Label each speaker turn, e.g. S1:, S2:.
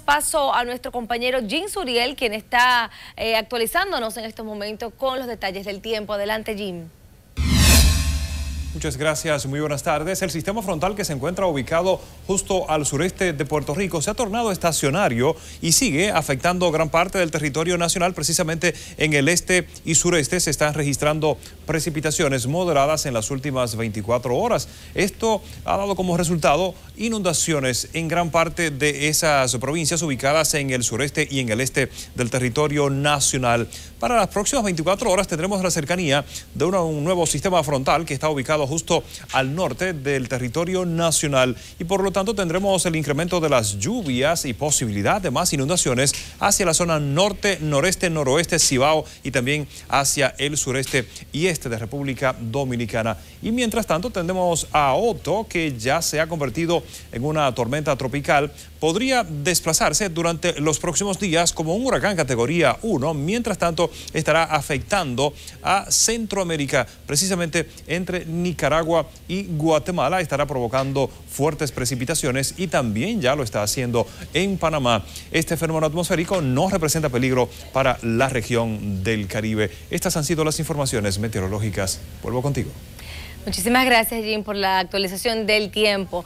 S1: paso a nuestro compañero Jim Suriel, quien está eh, actualizándonos en estos momentos con los detalles del tiempo. Adelante, Jim.
S2: Muchas gracias, muy buenas tardes. El sistema frontal que se encuentra ubicado justo al sureste de Puerto Rico se ha tornado estacionario y sigue afectando gran parte del territorio nacional. Precisamente en el este y sureste se están registrando precipitaciones moderadas en las últimas 24 horas. Esto ha dado como resultado inundaciones en gran parte de esas provincias ubicadas en el sureste y en el este del territorio nacional. Para las próximas 24 horas tendremos la cercanía de un nuevo sistema frontal que está ubicado justo al norte del territorio nacional y por lo tanto tendremos el incremento de las lluvias y posibilidad de más inundaciones hacia la zona norte, noreste, noroeste, Cibao y también hacia el sureste y este de República Dominicana. Y mientras tanto tendremos a Otto que ya se ha convertido en una tormenta tropical. Podría desplazarse durante los próximos días como un huracán categoría 1. Mientras tanto estará afectando a Centroamérica, precisamente entre Nicaragua y Guatemala. Estará provocando fuertes precipitaciones y también ya lo está haciendo en Panamá. Este fenómeno atmosférico no representa peligro para la región del Caribe. Estas han sido las informaciones meteorológicas. Vuelvo contigo.
S1: Muchísimas gracias, Jim, por la actualización del tiempo.